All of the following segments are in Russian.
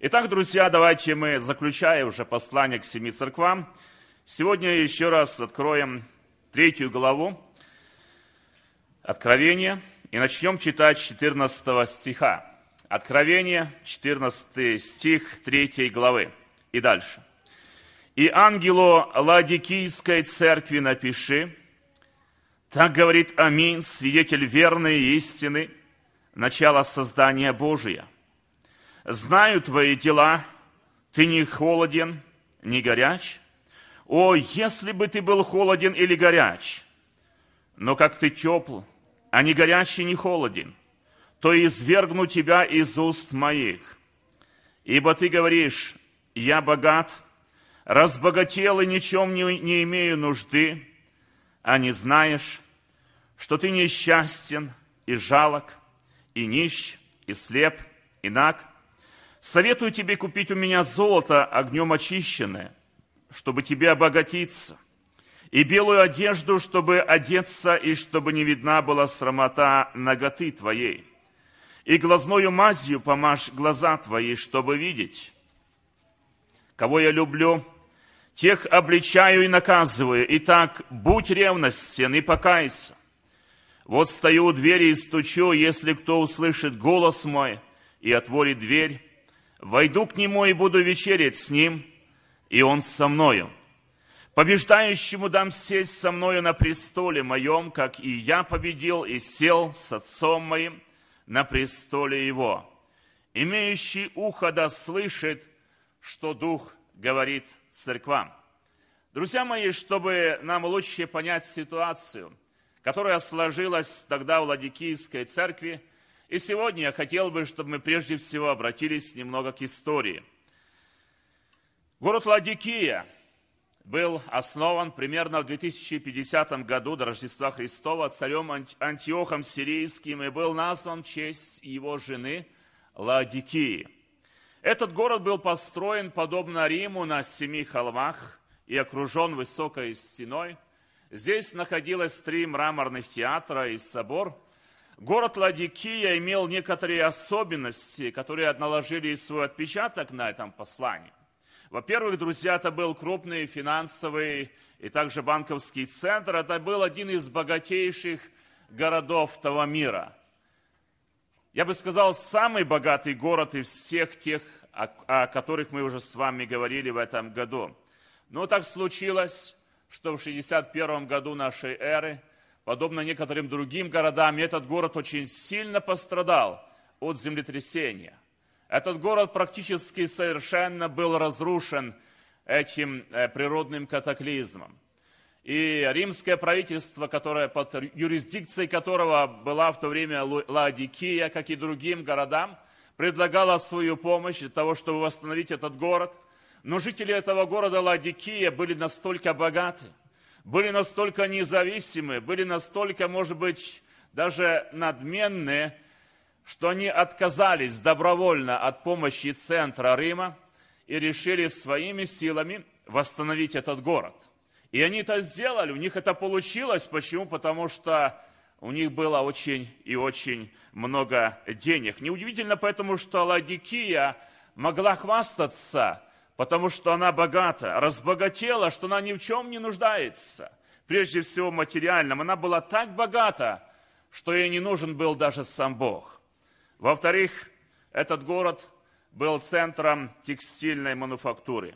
Итак, друзья, давайте мы, заключая уже послание к семи церквам, сегодня еще раз откроем третью главу Откровения и начнем читать 14 стиха. Откровение, 14 стих 3 главы и дальше. «И ангелу Ладикийской церкви напиши, так говорит Аминь, свидетель верной истины, начало создания Божия» знаю твои дела, ты не холоден, не горяч. О, если бы ты был холоден или горяч, но как ты тепл, а не горячий, не холоден, то извергну тебя из уст моих. Ибо ты говоришь, я богат, разбогател и ничем не, не имею нужды, а не знаешь, что ты несчастен и жалок, и нищ, и слеп, и наг, Советую тебе купить у меня золото огнем очищенное, чтобы тебе обогатиться, и белую одежду, чтобы одеться, и чтобы не видна была срамота ноготы твоей, и глазною мазью помажь глаза твои, чтобы видеть. Кого я люблю, тех обличаю и наказываю. Итак, будь ревностен и покайся. Вот стою у двери и стучу, если кто услышит голос мой и отворит дверь, Войду к нему и буду вечерить с ним, и он со мною. Побеждающему дам сесть со мною на престоле моем, как и я победил и сел с отцом моим на престоле его. Имеющий ухо да слышит, что Дух говорит церквам. Друзья мои, чтобы нам лучше понять ситуацию, которая сложилась тогда в Ладикийской церкви – и сегодня я хотел бы, чтобы мы прежде всего обратились немного к истории. Город Ладикия был основан примерно в 2050 году до Рождества Христова царем Антиохом Сирийским и был назван в честь его жены Ладикии. Этот город был построен, подобно Риму, на семи холмах и окружен высокой стеной. Здесь находилось три мраморных театра и собор – Город Ладикия имел некоторые особенности, которые наложили свой отпечаток на этом послании. Во-первых, друзья, это был крупный финансовый и также банковский центр. Это был один из богатейших городов того мира. Я бы сказал, самый богатый город из всех тех, о, о которых мы уже с вами говорили в этом году. Но так случилось, что в 61 году нашей эры – Подобно некоторым другим городам, этот город очень сильно пострадал от землетрясения. Этот город практически совершенно был разрушен этим э, природным катаклизмом. И римское правительство, которое под юрисдикцией которого была в то время Лаодикия, как и другим городам, предлагало свою помощь для того, чтобы восстановить этот город. Но жители этого города Лаодикия были настолько богаты – были настолько независимы, были настолько, может быть, даже надменны, что они отказались добровольно от помощи центра Рима и решили своими силами восстановить этот город. И они это сделали, у них это получилось. Почему? Потому что у них было очень и очень много денег. Неудивительно поэтому, что Ладикия могла хвастаться потому что она богата, разбогатела, что она ни в чем не нуждается, прежде всего материальном. Она была так богата, что ей не нужен был даже сам Бог. Во-вторых, этот город был центром текстильной мануфактуры.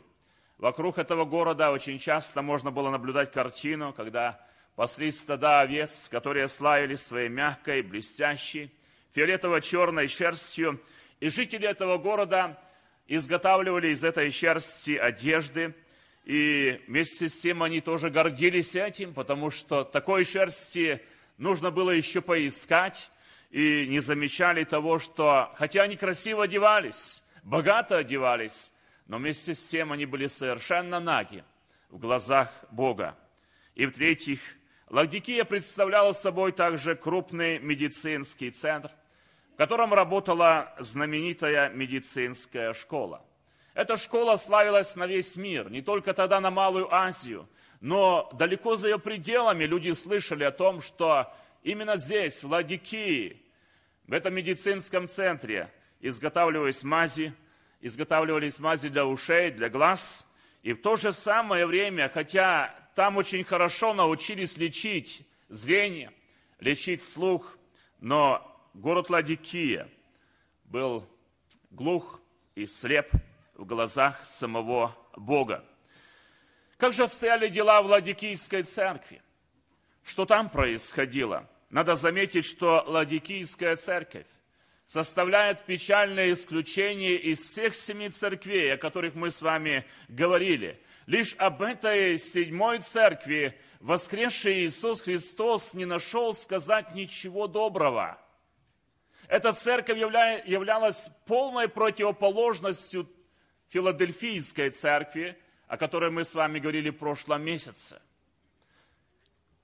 Вокруг этого города очень часто можно было наблюдать картину, когда паслись стада овец, которые славились своей мягкой, блестящей, фиолетово-черной шерстью, и жители этого города – изготавливали из этой шерсти одежды, и вместе с тем они тоже гордились этим, потому что такой шерсти нужно было еще поискать, и не замечали того, что, хотя они красиво одевались, богато одевались, но вместе с тем они были совершенно наги в глазах Бога. И в-третьих, Лагдикия представляла собой также крупный медицинский центр – в котором работала знаменитая медицинская школа. Эта школа славилась на весь мир, не только тогда на Малую Азию, но далеко за ее пределами люди слышали о том, что именно здесь, в Ладикии, в этом медицинском центре изготавливались мази, изготавливались мази для ушей, для глаз. И в то же самое время, хотя там очень хорошо научились лечить зрение, лечить слух, но город Ладикия был глух и слеп в глазах самого Бога. Как же обстояли дела в Ладикийской церкви? Что там происходило? Надо заметить, что Ладикийская церковь составляет печальное исключение из всех семи церквей, о которых мы с вами говорили. Лишь об этой седьмой церкви воскресший Иисус Христос не нашел сказать ничего доброго – эта церковь явля... являлась полной противоположностью филадельфийской церкви, о которой мы с вами говорили в прошлом месяце.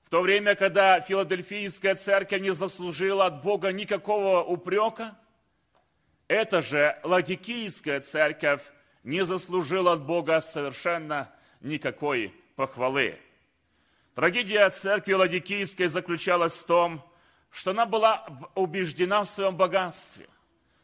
В то время, когда филадельфийская церковь не заслужила от Бога никакого упрека, эта же Ладикийская церковь не заслужила от Бога совершенно никакой похвалы. Трагедия церкви Ладикийской заключалась в том, что она была убеждена в своем богатстве,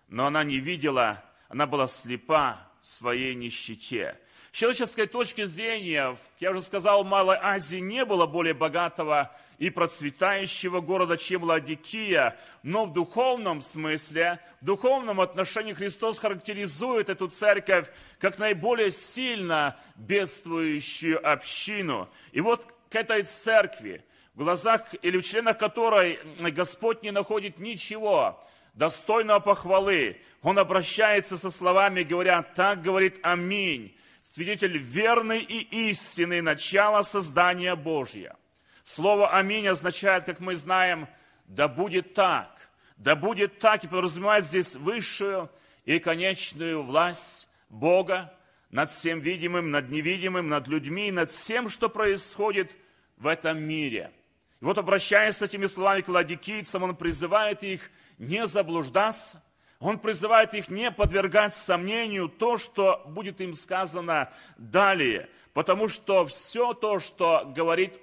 но она не видела, она была слепа в своей нищете. С человеческой точки зрения, я уже сказал, в Малой Азии не было более богатого и процветающего города, чем Ладикия, но в духовном смысле, в духовном отношении Христос характеризует эту церковь как наиболее сильно бедствующую общину. И вот к этой церкви – в глазах или в членах которой Господь не находит ничего достойного похвалы. Он обращается со словами, говоря, так говорит Аминь, свидетель верный и истинный, начало создания Божье. Слово «Аминь» означает, как мы знаем, «да будет так». «Да будет так» и подразумевает здесь высшую и конечную власть Бога над всем видимым, над невидимым, над людьми, над всем, что происходит в этом мире – и вот обращаясь с этими словами к ладикийцам, он призывает их не заблуждаться, он призывает их не подвергать сомнению то, что будет им сказано далее, потому что все то, что говорит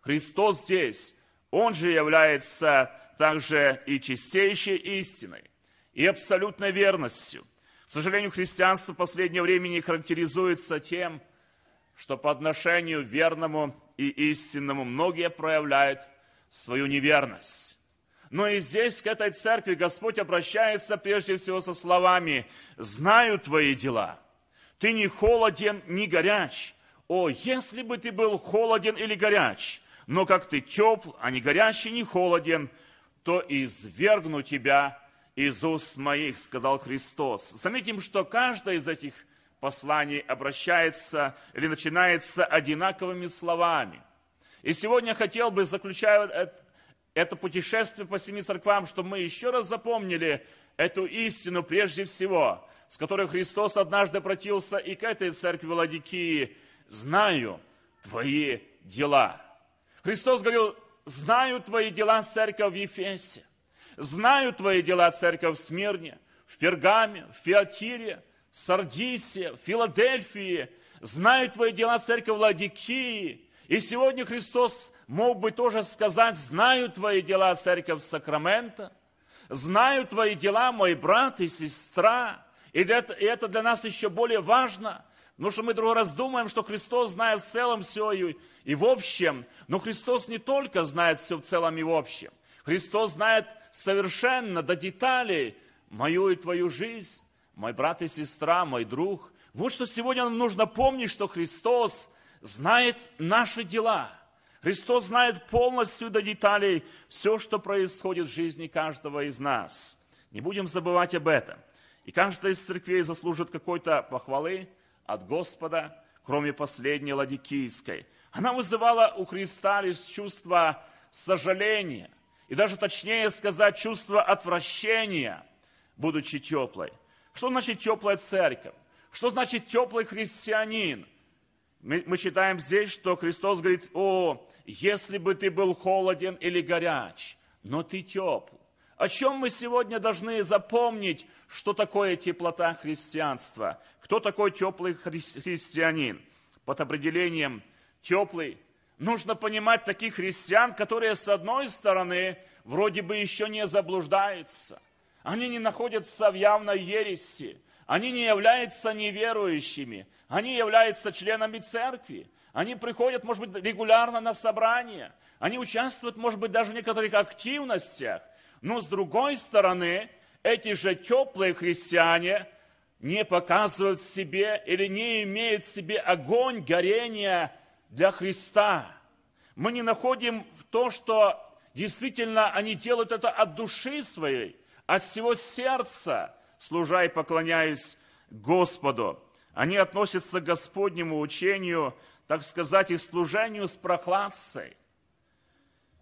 Христос здесь, он же является также и чистейшей истиной, и абсолютной верностью. К сожалению, христианство в последнее время характеризуется тем, что по отношению верному и истинному многие проявляют свою неверность. Но и здесь, к этой церкви, Господь обращается прежде всего со словами «Знаю твои дела, ты не холоден, не горяч. О, если бы ты был холоден или горяч, но как ты тепл, а не горячий, не холоден, то извергну тебя из уст моих», — сказал Христос. Заметим, что каждая из этих послании обращается или начинается одинаковыми словами. И сегодня хотел бы, заключая это путешествие по семи церквам, чтобы мы еще раз запомнили эту истину прежде всего, с которой Христос однажды обратился и к этой церкви Владикии. «Знаю твои дела». Христос говорил, «Знаю твои дела, церковь в Ефесе, знаю твои дела, церковь в Смирне, в Пергаме, в Феотире. Сардисе, Филадельфии, знают твои дела, церковь Ладикии. И сегодня Христос мог бы тоже сказать, знаю твои дела, церковь Сакрамента, знаю твои дела, мой брат и сестра. И это, для нас еще более важно – Потому что мы другой раз думаем, что Христос знает в целом все и в общем. Но Христос не только знает все в целом и в общем. Христос знает совершенно до деталей мою и твою жизнь мой брат и сестра, мой друг. Вот что сегодня нам нужно помнить, что Христос знает наши дела. Христос знает полностью до деталей все, что происходит в жизни каждого из нас. Не будем забывать об этом. И каждая из церквей заслужит какой-то похвалы от Господа, кроме последней Ладикийской. Она вызывала у Христа лишь чувство сожаления, и даже точнее сказать, чувство отвращения, будучи теплой. Что значит теплая церковь? Что значит теплый христианин? Мы, мы читаем здесь, что Христос говорит, о, если бы ты был холоден или горяч, но ты тепл. О чем мы сегодня должны запомнить, что такое теплота христианства? Кто такой теплый хри- христианин? Под определением теплый нужно понимать таких христиан, которые, с одной стороны, вроде бы еще не заблуждаются – они не находятся в явной ереси. Они не являются неверующими. Они являются членами церкви. Они приходят, может быть, регулярно на собрания. Они участвуют, может быть, даже в некоторых активностях. Но с другой стороны, эти же теплые христиане не показывают себе или не имеют в себе огонь горения для Христа. Мы не находим в то, что действительно они делают это от души своей. От всего сердца служа и поклоняюсь Господу. Они относятся к Господнему учению, так сказать, их служению с прохладцей.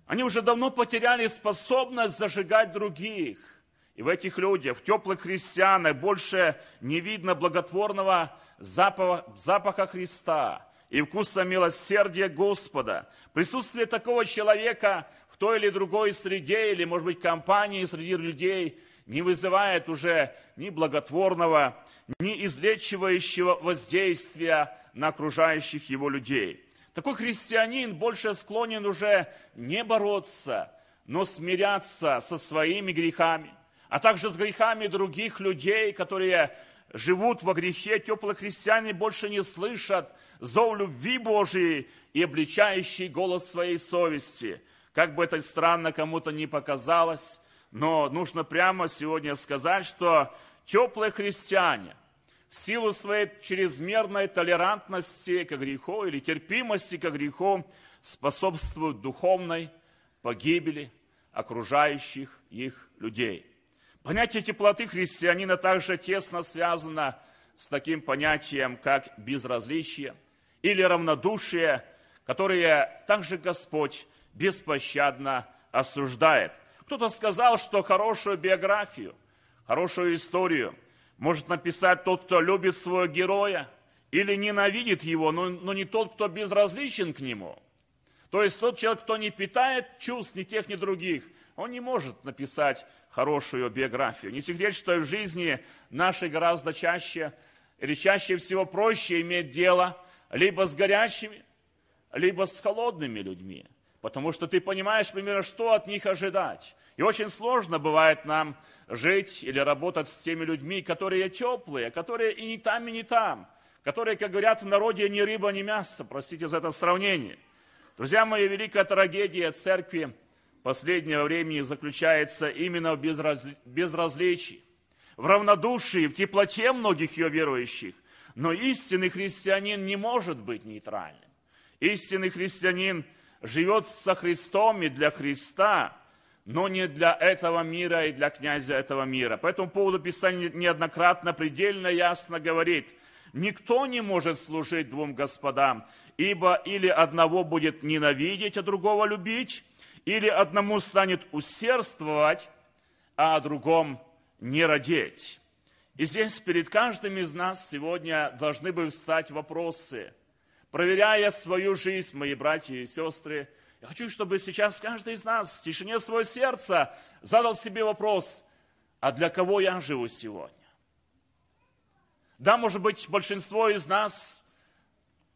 Они уже давно потеряли способность зажигать других. И в этих людях, в теплых христианах, больше не видно благотворного запаха, запаха Христа и вкуса милосердия Господа. Присутствие такого человека в той или другой среде, или, может быть, компании среди людей, не вызывает уже ни благотворного, ни излечивающего воздействия на окружающих его людей. Такой христианин больше склонен уже не бороться, но смиряться со своими грехами, а также с грехами других людей, которые живут во грехе, теплые христиане больше не слышат зов любви Божией и обличающий голос своей совести. Как бы это странно кому-то не показалось, но нужно прямо сегодня сказать, что теплые христиане в силу своей чрезмерной толерантности к греху или терпимости к греху способствуют духовной погибели окружающих их людей. Понятие теплоты христианина также тесно связано с таким понятием, как безразличие или равнодушие, которые также Господь беспощадно осуждает. Кто-то сказал, что хорошую биографию, хорошую историю может написать тот, кто любит своего героя или ненавидит его, но, но не тот, кто безразличен к нему. То есть тот человек, кто не питает чувств ни тех, ни других, он не может написать хорошую биографию. Не секрет, что и в жизни нашей гораздо чаще или чаще всего проще иметь дело либо с горячими, либо с холодными людьми потому что ты понимаешь примерно, что от них ожидать. И очень сложно бывает нам жить или работать с теми людьми, которые теплые, которые и не там, и не там, которые, как говорят в народе, ни рыба, ни мясо, простите за это сравнение. Друзья мои, великая трагедия церкви последнего времени заключается именно в безраз... безразличии, в равнодушии, в теплоте многих ее верующих. Но истинный христианин не может быть нейтральным. Истинный христианин – живет со Христом и для Христа, но не для этого мира и для князя этого мира. По этому поводу Писание неоднократно предельно ясно говорит, никто не может служить двум господам, ибо или одного будет ненавидеть, а другого любить, или одному станет усердствовать, а о другом не родить. И здесь перед каждым из нас сегодня должны бы встать вопросы – проверяя свою жизнь, мои братья и сестры, я хочу, чтобы сейчас каждый из нас в тишине своего сердца задал себе вопрос, а для кого я живу сегодня? Да, может быть, большинство из нас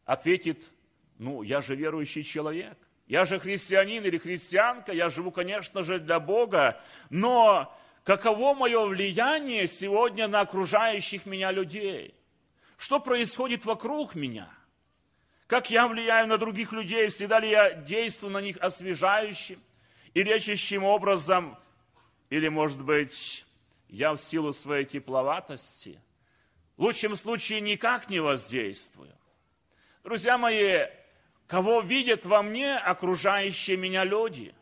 ответит, ну, я же верующий человек, я же христианин или христианка, я живу, конечно же, для Бога, но каково мое влияние сегодня на окружающих меня людей? Что происходит вокруг меня – как я влияю на других людей? Всегда ли я действую на них освежающим и лечащим образом? Или, может быть, я в силу своей тепловатости в лучшем случае никак не воздействую? Друзья мои, кого видят во мне окружающие меня люди?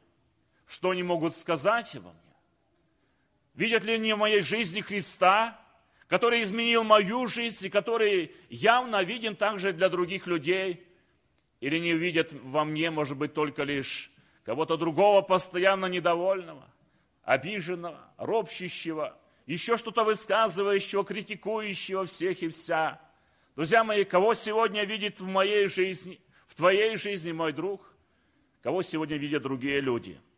Что они могут сказать обо мне? Видят ли они в моей жизни Христа? который изменил мою жизнь и который явно виден также для других людей, или не видят во мне, может быть, только лишь кого-то другого постоянно недовольного, обиженного, ропщущего, еще что-то высказывающего, критикующего всех и вся. Друзья мои, кого сегодня видит в моей жизни, в твоей жизни мой друг, кого сегодня видят другие люди –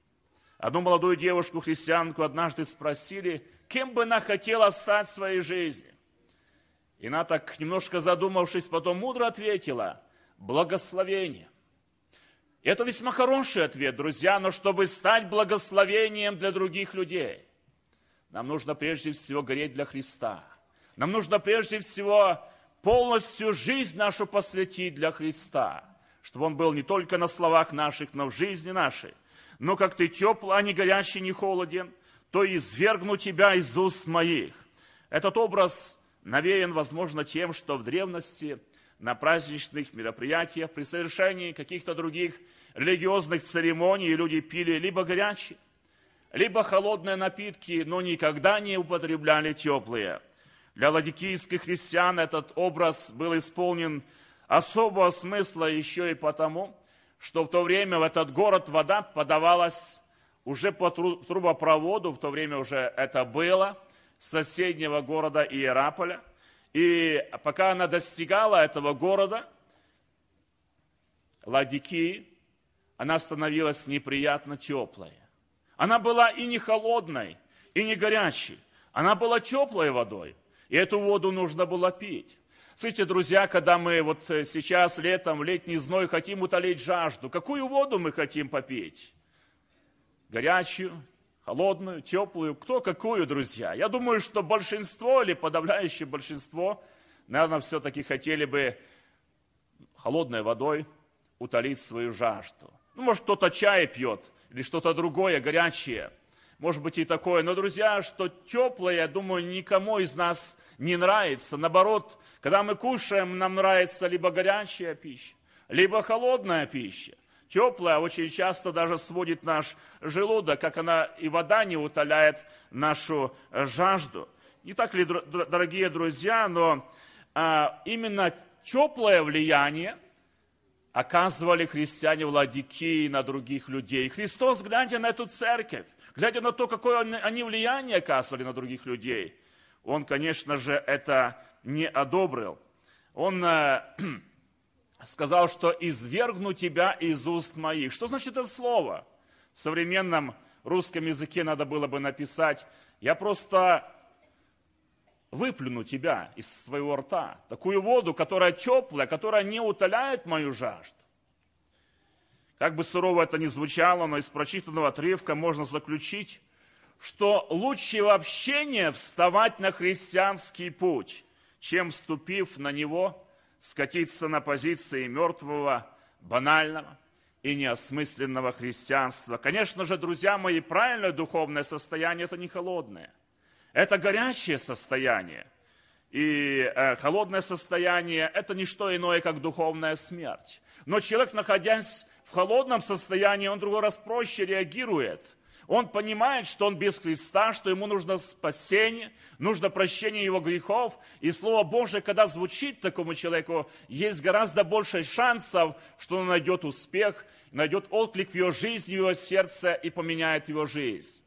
Одну молодую девушку-христианку однажды спросили, кем бы она хотела стать в своей жизни. И она так, немножко задумавшись, потом мудро ответила, благословение. Это весьма хороший ответ, друзья, но чтобы стать благословением для других людей, нам нужно прежде всего гореть для Христа. Нам нужно прежде всего полностью жизнь нашу посвятить для Христа, чтобы Он был не только на словах наших, но в жизни нашей. Но как ты тепл, а не горячий, не холоден – то извергну тебя из уст моих. Этот образ навеян, возможно, тем, что в древности на праздничных мероприятиях, при совершении каких-то других религиозных церемоний люди пили либо горячие, либо холодные напитки, но никогда не употребляли теплые. Для ладикийских христиан этот образ был исполнен особого смысла еще и потому, что в то время в этот город вода подавалась уже по трубопроводу, в то время уже это было, с соседнего города Иераполя. И пока она достигала этого города, Ладики, она становилась неприятно теплой. Она была и не холодной, и не горячей. Она была теплой водой, и эту воду нужно было пить. Слушайте, друзья, когда мы вот э, сейчас летом, летний зной, хотим утолить жажду, какую воду мы хотим попить? горячую, холодную, теплую, кто какую, друзья. Я думаю, что большинство или подавляющее большинство, наверное, все-таки хотели бы холодной водой утолить свою жажду. Ну, может, кто-то чай пьет или что-то другое горячее. Может быть и такое. Но, друзья, что теплое, я думаю, никому из нас не нравится. Наоборот, когда мы кушаем, нам нравится либо горячая пища, либо холодная пища теплая, очень часто даже сводит наш желудок, как она и вода не утоляет нашу э, жажду. Не так ли, дорогие друзья, но а, именно теплое влияние оказывали христиане Владики на других людей. Христос, глядя на эту церковь, глядя на то, какое они влияние оказывали на других людей, он, конечно же, это не одобрил. Он э, сказал, что «извергну тебя из уст моих». Что значит это слово? В современном русском языке надо было бы написать «я просто выплюну тебя из своего рта, такую воду, которая теплая, которая не утоляет мою жажду». Как бы сурово это ни звучало, но из прочитанного отрывка можно заключить, что лучше вообще не вставать на христианский путь, чем вступив на него – скатиться на позиции мертвого, банального и неосмысленного христианства. Конечно же, друзья мои, правильное духовное состояние – это не холодное. Это горячее состояние. И э, холодное состояние – это не что иное, как духовная смерть. Но человек, находясь в холодном состоянии, он другой раз проще реагирует – он понимает, что он без Христа, что ему нужно спасение, нужно прощение его грехов. И Слово Божие, когда звучит такому человеку, есть гораздо больше шансов, что он найдет успех, найдет отклик в его жизни, в его сердце и поменяет его жизнь.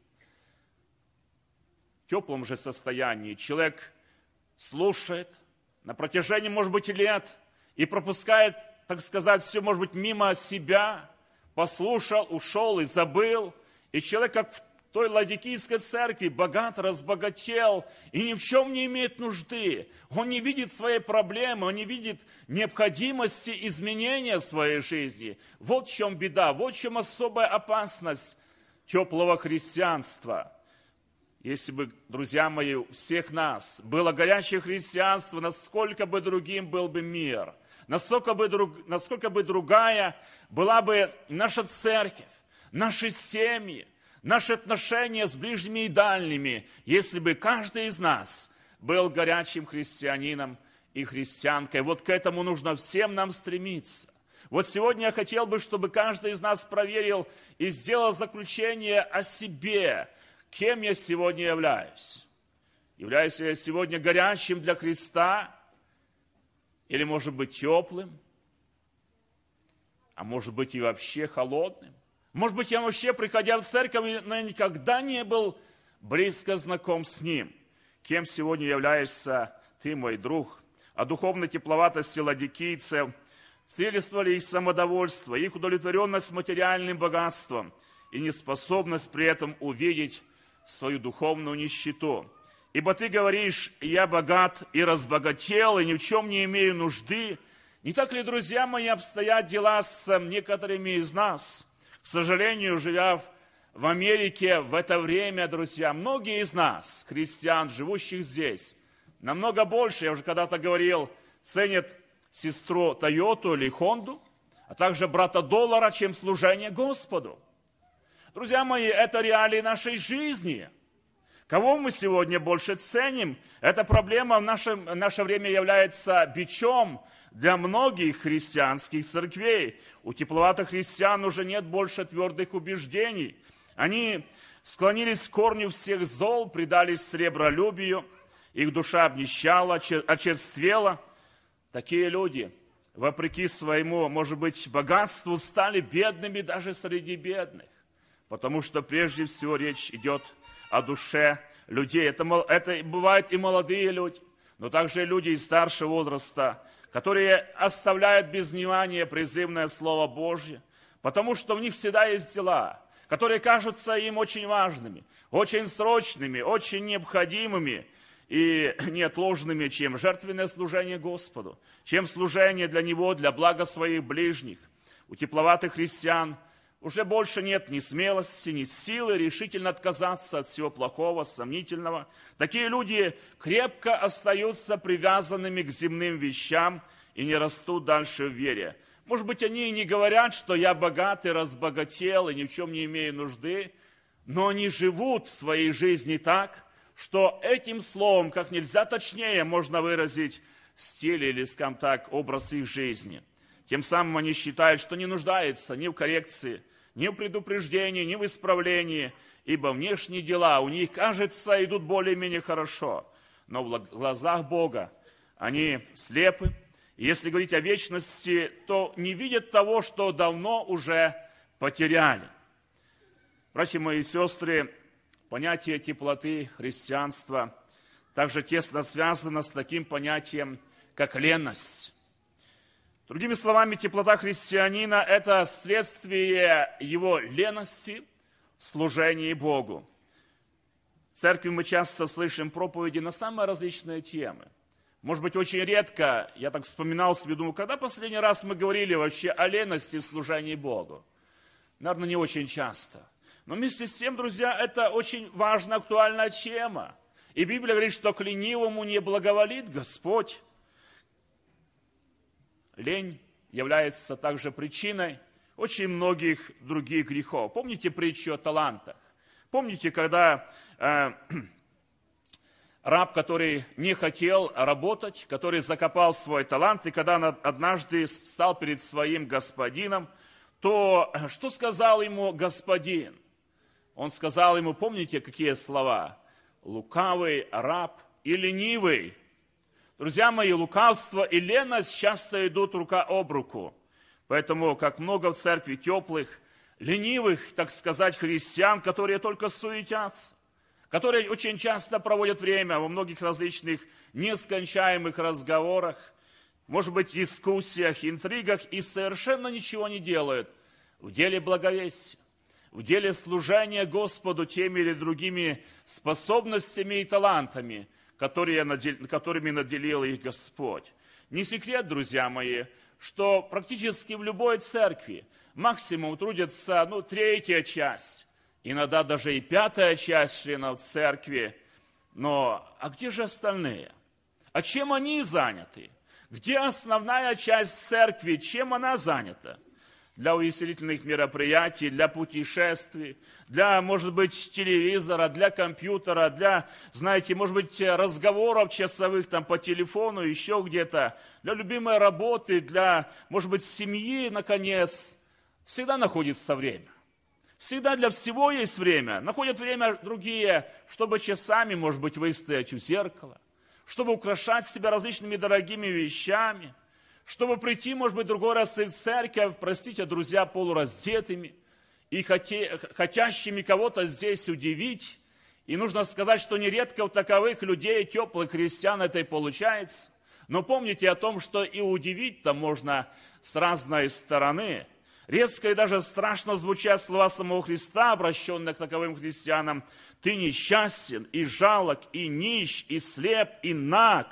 В теплом же состоянии человек слушает на протяжении, может быть, лет и пропускает, так сказать, все, может быть, мимо себя, послушал, ушел и забыл – и человек, как в той ладикийской церкви, богат, разбогател и ни в чем не имеет нужды. Он не видит своей проблемы, он не видит необходимости изменения своей жизни. Вот в чем беда, вот в чем особая опасность теплого христианства. Если бы, друзья мои, всех нас было горячее христианство, насколько бы другим был бы мир, насколько бы, друг, насколько бы другая была бы наша церковь, наши семьи, наши отношения с ближними и дальними, если бы каждый из нас был горячим христианином и христианкой. Вот к этому нужно всем нам стремиться. Вот сегодня я хотел бы, чтобы каждый из нас проверил и сделал заключение о себе, кем я сегодня являюсь. Являюсь ли я сегодня горячим для Христа или, может быть, теплым, а может быть и вообще холодным? Может быть, я вообще, приходя в церковь, но я никогда не был близко знаком с Ним. Кем сегодня являешься ты, мой друг? О духовной тепловатости ладикийцев свидетельствовали их самодовольство, их удовлетворенность материальным богатством и неспособность при этом увидеть свою духовную нищету. Ибо ты говоришь, я богат и разбогател, и ни в чем не имею нужды. Не так ли, друзья мои, обстоят дела с некоторыми из нас – к сожалению, живя в, в Америке в это время, друзья, многие из нас, христиан, живущих здесь, намного больше, я уже когда-то говорил, ценят сестру Тойоту или Хонду, а также брата доллара, чем служение Господу. Друзья мои, это реалии нашей жизни. Кого мы сегодня больше ценим? Эта проблема в наше, в наше время является бичом, для многих христианских церквей. У тепловатых христиан уже нет больше твердых убеждений. Они склонились к корню всех зол, предались сребролюбию, их душа обнищала, очерствела. Такие люди, вопреки своему, может быть, богатству, стали бедными даже среди бедных. Потому что прежде всего речь идет о душе людей. Это, это бывают и молодые люди, но также люди и старшего возраста, которые оставляют без внимания призывное Слово Божье, потому что в них всегда есть дела, которые кажутся им очень важными, очень срочными, очень необходимыми и неотложными, чем жертвенное служение Господу, чем служение для Него, для блага своих ближних. У тепловатых христиан – уже больше нет ни смелости, ни силы решительно отказаться от всего плохого, сомнительного. Такие люди крепко остаются привязанными к земным вещам и не растут дальше в вере. Может быть, они и не говорят, что я богат и разбогател, и ни в чем не имею нужды, но они живут в своей жизни так, что этим словом, как нельзя точнее, можно выразить стиль или, скажем так, образ их жизни – тем самым они считают, что не нуждается ни в коррекции, ни в предупреждении, ни в исправлении, ибо внешние дела у них, кажется, идут более-менее хорошо, но в глазах Бога они слепы. И если говорить о вечности, то не видят того, что давно уже потеряли. Братья мои и сестры, понятие теплоты христианства также тесно связано с таким понятием, как леность. Другими словами, теплота христианина – это следствие его лености в служении Богу. В церкви мы часто слышим проповеди на самые различные темы. Может быть, очень редко, я так вспоминал себе, думаю, когда последний раз мы говорили вообще о лености в служении Богу? Наверное, не очень часто. Но вместе с тем, друзья, это очень важная, актуальная тема. И Библия говорит, что к ленивому не благоволит Господь лень является также причиной очень многих других грехов. Помните притчу о талантах? Помните, когда э, раб, который не хотел работать, который закопал свой талант, и когда он однажды встал перед своим господином, то э, что сказал ему господин? Он сказал ему, помните, какие слова? Лукавый раб и ленивый Друзья мои, лукавство и леность часто идут рука об руку. Поэтому, как много в церкви теплых, ленивых, так сказать, христиан, которые только суетятся, которые очень часто проводят время во многих различных нескончаемых разговорах, может быть, дискуссиях, интригах, и совершенно ничего не делают в деле благовестия, в деле служения Господу теми или другими способностями и талантами – которые, которыми наделил их Господь. Не секрет, друзья мои, что практически в любой церкви максимум трудится ну, третья часть, иногда даже и пятая часть членов церкви. Но а где же остальные? А чем они заняты? Где основная часть церкви? Чем она занята? для увеселительных мероприятий, для путешествий, для, может быть, телевизора, для компьютера, для, знаете, может быть, разговоров часовых там по телефону, еще где-то, для любимой работы, для, может быть, семьи, наконец. Всегда находится время. Всегда для всего есть время. Находят время другие, чтобы часами, может быть, выстоять у зеркала, чтобы украшать себя различными дорогими вещами – чтобы прийти, может быть, другой раз в церковь, простите, друзья, полураздетыми и хотящими кого-то здесь удивить. И нужно сказать, что нередко у таковых людей, теплых христиан, это и получается. Но помните о том, что и удивить-то можно с разной стороны. Резко и даже страшно звучат слова самого Христа, обращенные к таковым христианам. «Ты несчастен, и жалок, и нищ, и слеп, и наг,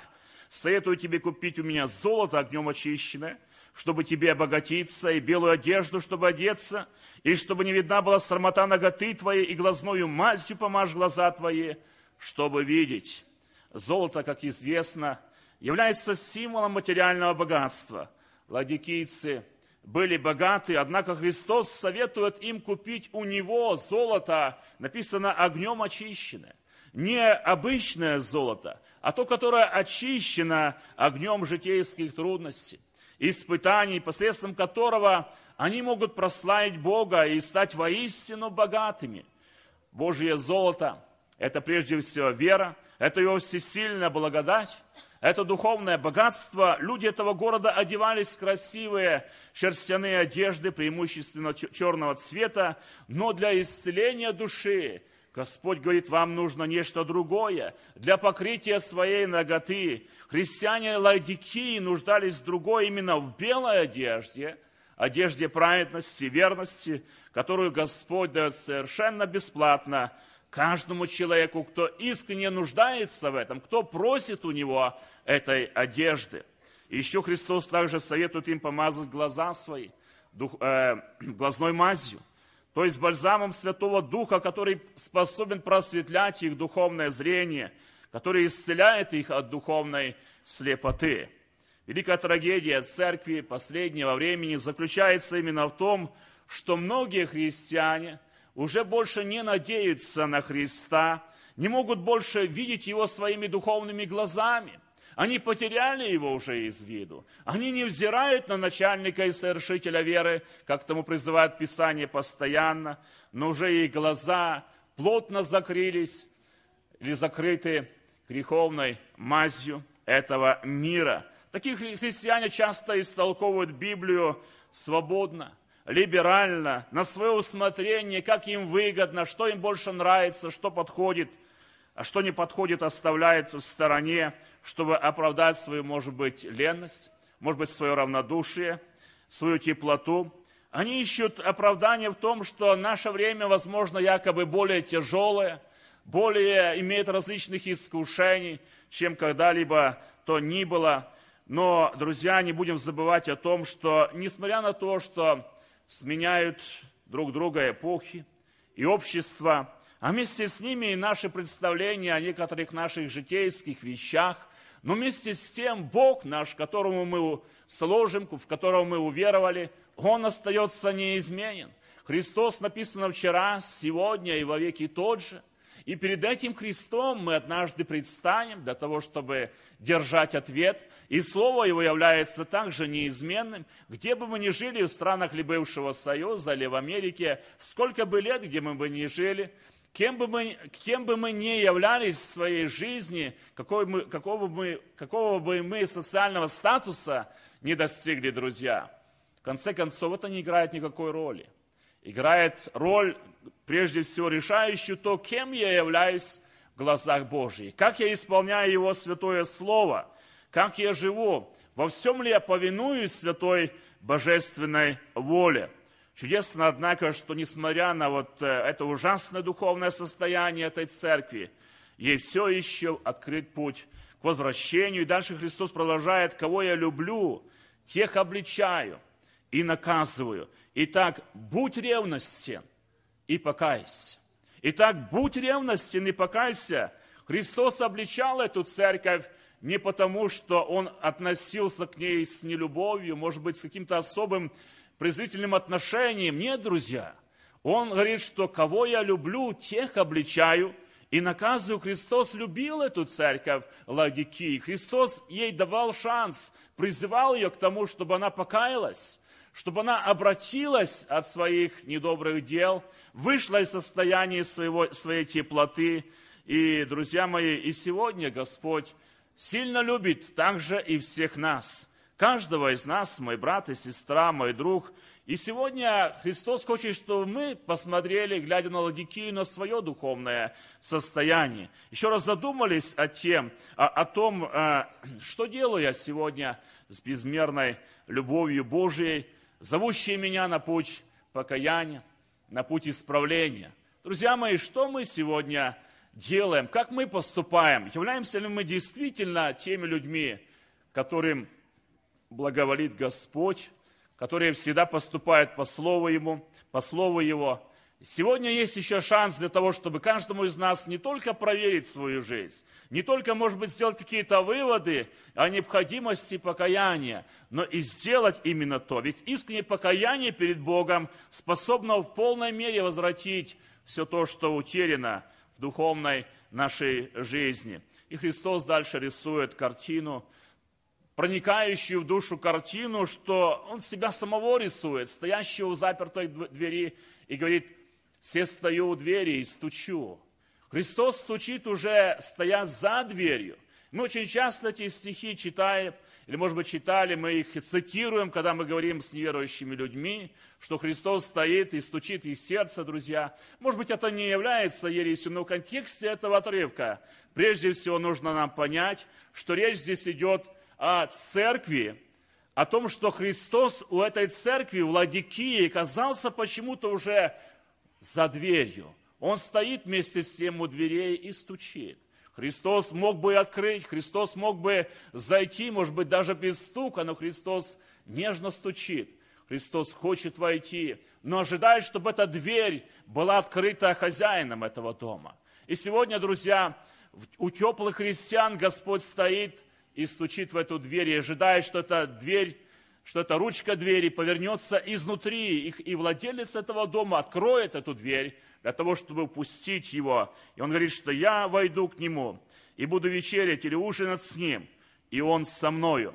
Советую тебе купить у меня золото огнем очищенное, чтобы тебе обогатиться, и белую одежду, чтобы одеться, и чтобы не видна была срамота ноготы твоей, и глазною мазью помажь глаза твои, чтобы видеть. Золото, как известно, является символом материального богатства. Ладикийцы были богаты, однако Христос советует им купить у Него золото, написано огнем очищенное. Не обычное золото, а то, которое очищено огнем житейских трудностей, испытаний, посредством которого они могут прославить Бога и стать воистину богатыми. Божье золото – это прежде всего вера, это его всесильная благодать, это духовное богатство. Люди этого города одевались в красивые шерстяные одежды, преимущественно черного цвета, но для исцеления души – Господь говорит, вам нужно нечто другое для покрытия своей ноготы. Христиане лайдики нуждались в другой, именно в белой одежде, одежде праведности, верности, которую Господь дает совершенно бесплатно каждому человеку, кто искренне нуждается в этом, кто просит у него этой одежды. И еще Христос также советует им помазать глаза свои дух, э, глазной мазью – то есть бальзамом Святого Духа, который способен просветлять их духовное зрение, который исцеляет их от духовной слепоты. Великая трагедия церкви последнего времени заключается именно в том, что многие христиане уже больше не надеются на Христа, не могут больше видеть Его своими духовными глазами – они потеряли его уже из виду. Они не взирают на начальника и совершителя веры, как тому призывает Писание постоянно, но уже и глаза плотно закрылись или закрыты греховной мазью этого мира. Таких христиане часто истолковывают Библию свободно, либерально, на свое усмотрение, как им выгодно, что им больше нравится, что подходит – а что не подходит, оставляет в стороне, чтобы оправдать свою, может быть, ленность, может быть, свое равнодушие, свою теплоту. Они ищут оправдание в том, что наше время, возможно, якобы более тяжелое, более имеет различных искушений, чем когда-либо то ни было. Но, друзья, не будем забывать о том, что несмотря на то, что сменяют друг друга эпохи и общество, а вместе с ними и наши представления о некоторых наших житейских вещах. Но вместе с тем Бог наш, которому мы сложим, в которого мы уверовали, Он остается неизменен. Христос написано вчера, сегодня и во веки тот же. И перед этим Христом мы однажды предстанем для того, чтобы держать ответ. И Слово Его является также неизменным. Где бы мы ни жили, в странах ли бывшего Союза, или в Америке, сколько бы лет, где мы бы ни жили – Кем бы, мы, кем бы мы ни являлись в своей жизни, какой мы, какого, бы, какого бы мы социального статуса не достигли, друзья, в конце концов это не играет никакой роли. Играет роль, прежде всего, решающую то, кем я являюсь в глазах Божьих, как я исполняю Его Святое Слово, как я живу, во всем ли я повинуюсь Святой Божественной воле – Чудесно, однако, что несмотря на вот э, это ужасное духовное состояние этой церкви, ей все еще открыт путь к возвращению. И дальше Христос продолжает, кого я люблю, тех обличаю и наказываю. Итак, будь ревностен и покайся. Итак, будь ревностен и покайся. Христос обличал эту церковь не потому, что он относился к ней с нелюбовью, может быть, с каким-то особым презрительным отношением. Нет, друзья. Он говорит, что кого я люблю, тех обличаю и наказываю. Христос любил эту церковь Ладикии. Христос ей давал шанс, призывал ее к тому, чтобы она покаялась чтобы она обратилась от своих недобрых дел, вышла из состояния своего, своей теплоты. И, друзья мои, и сегодня Господь сильно любит также и всех нас – каждого из нас, мой брат и сестра, мой друг. И сегодня Христос хочет, чтобы мы посмотрели, глядя на Ладикию, на свое духовное состояние. Еще раз задумались о, тем, о, о том, э, что делаю я сегодня с безмерной любовью Божией, зовущей меня на путь покаяния, на путь исправления. Друзья мои, что мы сегодня делаем, как мы поступаем, являемся ли мы действительно теми людьми, которым благоволит Господь, которые всегда поступают по Слову Ему, по Слову Его. Сегодня есть еще шанс для того, чтобы каждому из нас не только проверить свою жизнь, не только, может быть, сделать какие-то выводы о необходимости покаяния, но и сделать именно то. Ведь искреннее покаяние перед Богом способно в полной мере возвратить все то, что утеряно в духовной нашей жизни. И Христос дальше рисует картину, проникающую в душу картину, что он себя самого рисует, стоящего у запертой двери, и говорит, все стою у двери и стучу. Христос стучит уже, стоя за дверью. Мы очень часто эти стихи читаем, или, может быть, читали, мы их цитируем, когда мы говорим с неверующими людьми, что Христос стоит и стучит из сердца, друзья. Может быть, это не является ересью, но в контексте этого отрывка прежде всего нужно нам понять, что речь здесь идет о церкви, о том, что Христос у этой церкви, у Ладикии, казался почему-то уже за дверью. Он стоит вместе с тем у дверей и стучит. Христос мог бы открыть, Христос мог бы зайти, может быть, даже без стука, но Христос нежно стучит. Христос хочет войти, но ожидает, чтобы эта дверь была открыта хозяином этого дома. И сегодня, друзья, у теплых христиан Господь стоит и стучит в эту дверь, и ожидает, что эта дверь, что эта ручка двери повернется изнутри, и владелец этого дома откроет эту дверь для того, чтобы пустить его. И он говорит, что я войду к нему и буду вечерять или ужинать с ним, и он со мною.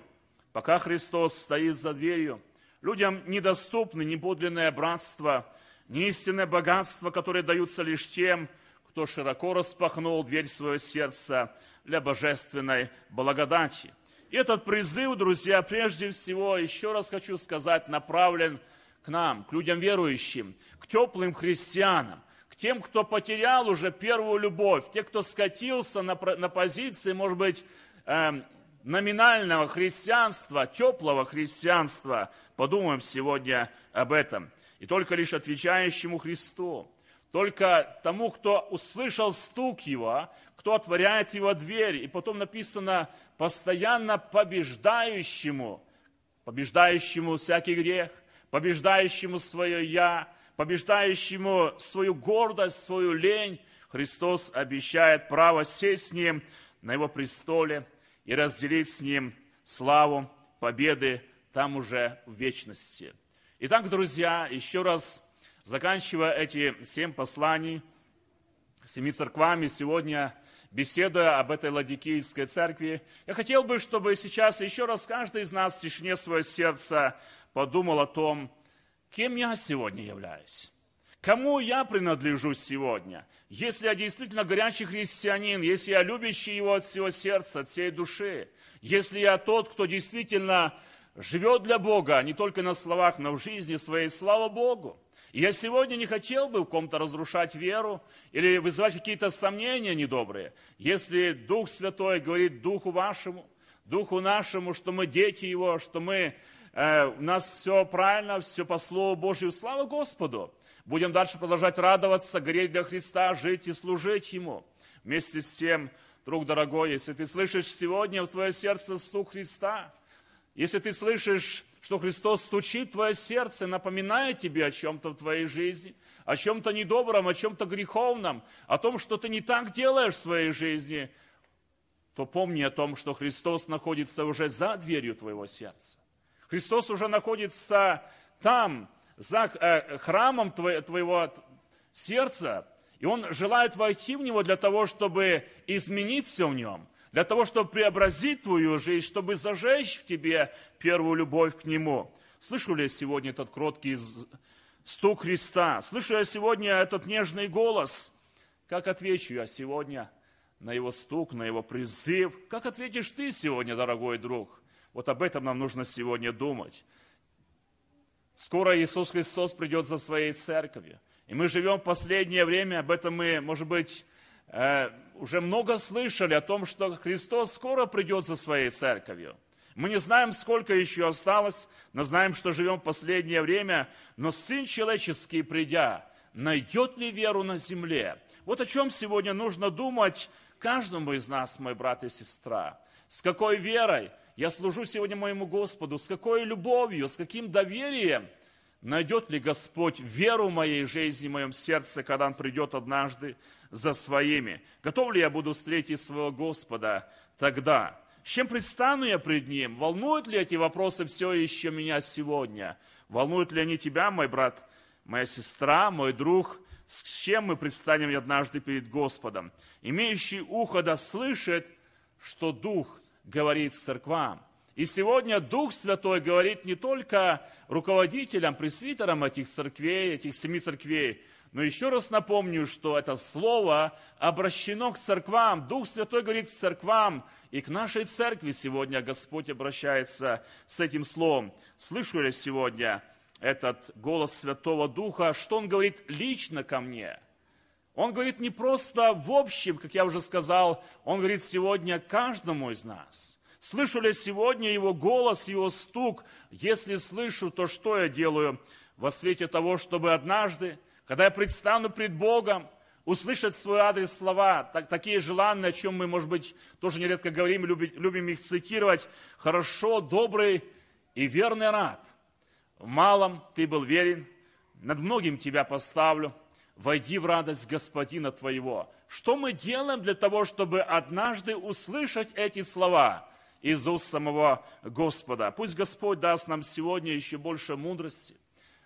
Пока Христос стоит за дверью, людям недоступны неподлинное братство, ни истинное богатство, которое даются лишь тем, кто широко распахнул дверь своего сердца – для божественной благодати. И этот призыв, друзья, прежде всего, еще раз хочу сказать, направлен к нам, к людям верующим, к теплым христианам, к тем, кто потерял уже первую любовь, те, кто скатился на, на позиции, может быть, э, номинального христианства, теплого христианства. Подумаем сегодня об этом. И только лишь отвечающему Христу, только тому, кто услышал стук Его, кто отворяет его дверь. И потом написано, постоянно побеждающему, побеждающему всякий грех, побеждающему свое «я», побеждающему свою гордость, свою лень, Христос обещает право сесть с Ним на Его престоле и разделить с Ним славу победы там уже в вечности. Итак, друзья, еще раз заканчивая эти семь посланий – семи церквами сегодня, беседа об этой Ладикийской церкви. Я хотел бы, чтобы сейчас еще раз каждый из нас в тишине своего сердца подумал о том, кем я сегодня являюсь. Кому я принадлежу сегодня? Если я действительно горячий христианин, если я любящий его от всего сердца, от всей души, если я тот, кто действительно живет для Бога, а не только на словах, но в жизни своей, слава Богу я сегодня не хотел бы в ком-то разрушать веру или вызывать какие-то сомнения недобрые. Если Дух Святой говорит Духу вашему, Духу нашему, что мы дети Его, что мы, э, у нас все правильно, все по Слову Божию, слава Господу. Будем дальше продолжать радоваться, гореть для Христа, жить и служить Ему. Вместе с тем, друг дорогой, если ты слышишь сегодня в твое сердце стук Христа, если ты слышишь что Христос стучит в твое сердце, напоминая тебе о чем-то в твоей жизни, о чем-то недобром, о чем-то греховном, о том, что ты не так делаешь в своей жизни, то помни о том, что Христос находится уже за дверью твоего сердца. Христос уже находится там, за э, храмом твоего сердца, и Он желает войти в него для того, чтобы изменить все в нем – для того, чтобы преобразить твою жизнь, чтобы зажечь в тебе первую любовь к Нему. Слышу ли я сегодня этот кроткий стук Христа? Слышу я сегодня этот нежный голос? Как отвечу я сегодня на его стук, на его призыв? Как ответишь ты сегодня, дорогой друг? Вот об этом нам нужно сегодня думать. Скоро Иисус Христос придет за своей церковью. И мы живем в последнее время, об этом мы, может быть, э, уже много слышали о том, что Христос скоро придет за своей церковью. Мы не знаем, сколько еще осталось, но знаем, что живем в последнее время. Но Сын Человеческий, придя, найдет ли веру на земле? Вот о чем сегодня нужно думать каждому из нас, мой брат и сестра. С какой верой я служу сегодня моему Господу, с какой любовью, с каким доверием найдет ли Господь веру в моей жизни, в моем сердце, когда Он придет однажды за своими? Готов ли я буду встретить своего Господа тогда? С чем предстану я пред Ним? Волнуют ли эти вопросы все еще меня сегодня? Волнуют ли они тебя, мой брат, моя сестра, мой друг? С чем мы предстанем однажды перед Господом? Имеющий ухо да слышит, что Дух говорит церквам. И сегодня Дух Святой говорит не только руководителям, пресвитерам этих церквей, этих семи церквей, но еще раз напомню, что это слово обращено к церквам. Дух Святой говорит к церквам, и к нашей церкви сегодня Господь обращается с этим словом. Слышу ли сегодня этот голос Святого Духа, что Он говорит лично ко мне? Он говорит не просто в общем, как я уже сказал, Он говорит сегодня каждому из нас – Слышу ли сегодня его голос, его стук? Если слышу, то что я делаю во свете того, чтобы однажды когда я предстану пред Богом, услышать в свой адрес слова, так, такие желанные, о чем мы, может быть, тоже нередко говорим, любим, любим их цитировать. «Хорошо, добрый и верный раб, в малом ты был верен, над многим тебя поставлю, войди в радость Господина твоего». Что мы делаем для того, чтобы однажды услышать эти слова из уст самого Господа? Пусть Господь даст нам сегодня еще больше мудрости,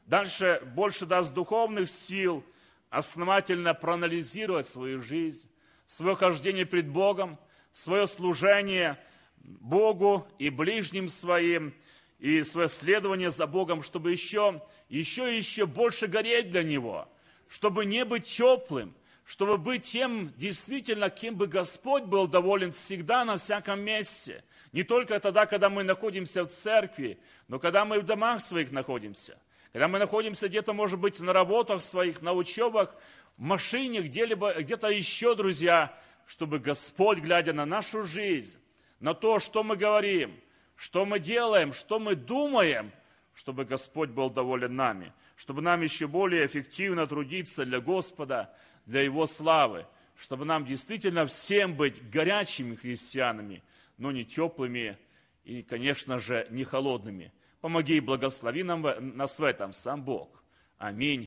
Дальше больше даст духовных сил основательно проанализировать свою жизнь, свое хождение пред Богом, свое служение Богу и ближним своим, и свое следование за Богом, чтобы еще, еще и еще больше гореть для Него, чтобы не быть теплым, чтобы быть тем действительно, кем бы Господь был доволен всегда на всяком месте. Не только тогда, когда мы находимся в церкви, но когда мы в домах своих находимся – когда мы находимся где-то, может быть, на работах своих, на учебах, в машине, где-либо, где-то еще, друзья, чтобы Господь, глядя на нашу жизнь, на то, что мы говорим, что мы делаем, что мы думаем, чтобы Господь был доволен нами, чтобы нам еще более эффективно трудиться для Господа, для Его славы, чтобы нам действительно всем быть горячими христианами, но не теплыми и, конечно же, не холодными – Помоги и благослови нам, нас в этом сам Бог. Аминь.